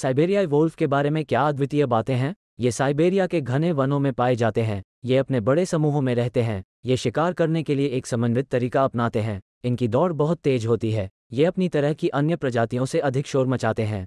साइबेरियाई Wolff के बारे में क्या अद्वितीय बातें हैं ये साइबेरिया के घने वनों में पाए जाते हैं ये अपने बड़े समूहों में रहते हैं ये शिकार करने के लिए एक समन्वित तरीका अपनाते हैं इनकी दौड़ बहुत तेज होती है ये अपनी तरह की अन्य प्रजातियों से अधिक शोर मचाते हैं